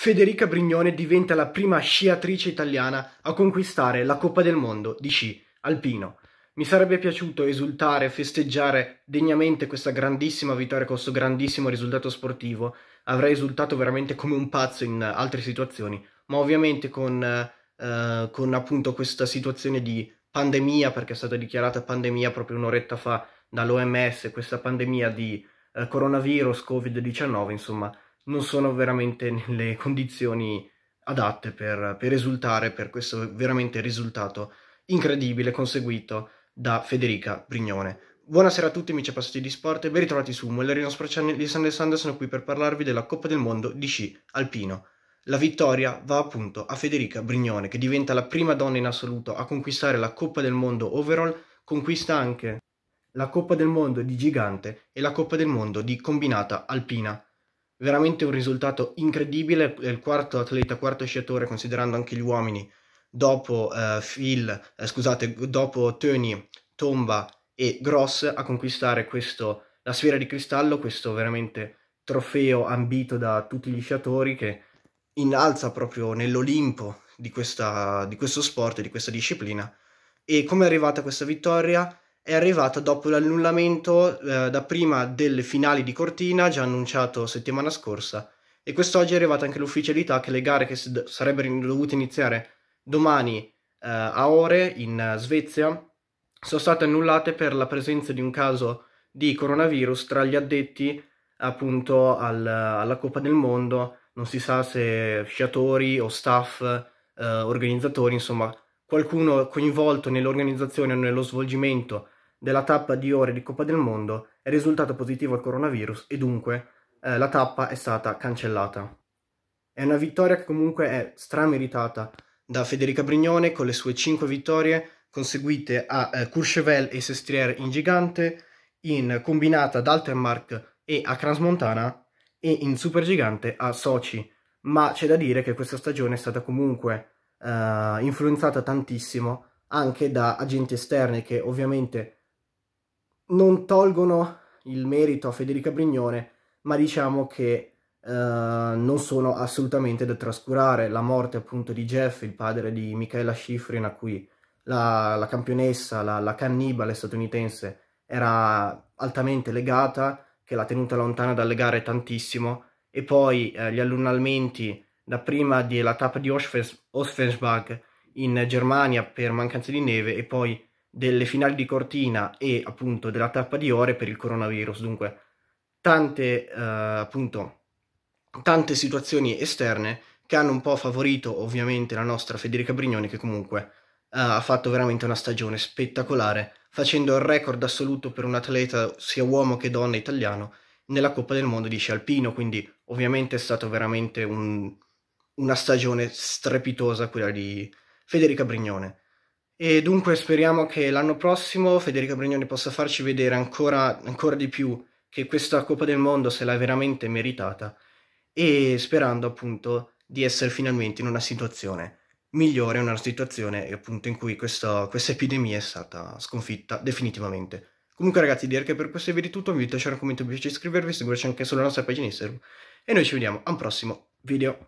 Federica Brignone diventa la prima sciatrice italiana a conquistare la Coppa del Mondo di sci alpino. Mi sarebbe piaciuto esultare, festeggiare degnamente questa grandissima vittoria, questo grandissimo risultato sportivo. Avrei esultato veramente come un pazzo in altre situazioni, ma ovviamente con, eh, con appunto questa situazione di pandemia, perché è stata dichiarata pandemia proprio un'oretta fa dall'OMS, questa pandemia di eh, coronavirus, Covid-19, insomma, non sono veramente nelle condizioni adatte per, per esultare per questo veramente risultato incredibile conseguito da Federica Brignone. Buonasera a tutti amici appassionati di sport e ben ritrovati su Mollerino Spracciani di San Alessandro sono qui per parlarvi della Coppa del Mondo di sci alpino. La vittoria va appunto a Federica Brignone che diventa la prima donna in assoluto a conquistare la Coppa del Mondo overall, conquista anche la Coppa del Mondo di gigante e la Coppa del Mondo di combinata alpina veramente un risultato incredibile, è il quarto atleta, quarto sciatore considerando anche gli uomini, dopo eh, Phil, eh, scusate, dopo Tony, Tomba e Gross a conquistare questo, la sfera di cristallo, questo veramente trofeo ambito da tutti gli sciatori che innalza proprio nell'Olimpo di, questa, di questo sport, di questa disciplina. E come è arrivata questa vittoria? è arrivata dopo l'annullamento eh, prima delle finali di Cortina, già annunciato settimana scorsa, e quest'oggi è arrivata anche l'ufficialità che le gare che d- sarebbero dovute iniziare domani eh, a ore in eh, Svezia sono state annullate per la presenza di un caso di coronavirus tra gli addetti appunto al, alla Coppa del Mondo, non si sa se sciatori o staff, eh, organizzatori, insomma qualcuno coinvolto nell'organizzazione o nello svolgimento della tappa di ore di Coppa del Mondo è risultato positivo al coronavirus e dunque eh, la tappa è stata cancellata. È una vittoria che comunque è strameritata da Federica Brignone con le sue 5 vittorie conseguite a eh, Courchevel e Sestriere in gigante, in combinata ad Altermark e a Transmontana e in supergigante a Sochi. Ma c'è da dire che questa stagione è stata comunque eh, influenzata tantissimo anche da agenti esterni che ovviamente non tolgono il merito a Federica Brignone, ma diciamo che eh, non sono assolutamente da trascurare. La morte appunto di Jeff, il padre di Michaela Schifrin, a cui la, la campionessa, la, la cannibale statunitense, era altamente legata, che l'ha tenuta lontana dalle gare tantissimo, e poi eh, gli allunamenti prima della tappa di Osfens- Osfensbach in Germania per mancanza di neve e poi delle finali di Cortina e appunto della tappa di ore per il coronavirus. Dunque, tante, eh, appunto, tante situazioni esterne che hanno un po' favorito ovviamente la nostra Federica Brignoni che comunque eh, ha fatto veramente una stagione spettacolare, facendo il record assoluto per un atleta sia uomo che donna italiano nella Coppa del Mondo di sci alpino, quindi ovviamente è stata veramente un, una stagione strepitosa quella di Federica Brignone. E dunque speriamo che l'anno prossimo Federica Brignoni possa farci vedere ancora, ancora di più che questa Coppa del Mondo se l'ha veramente meritata e sperando appunto di essere finalmente in una situazione migliore, una situazione appunto in cui questa, questa epidemia è stata sconfitta definitivamente. Comunque ragazzi direi che per questo video è tutto, vi invito a lasciare un commento, vi piace iscrivervi, seguirci anche sulla nostra pagina Instagram e noi ci vediamo a un prossimo video.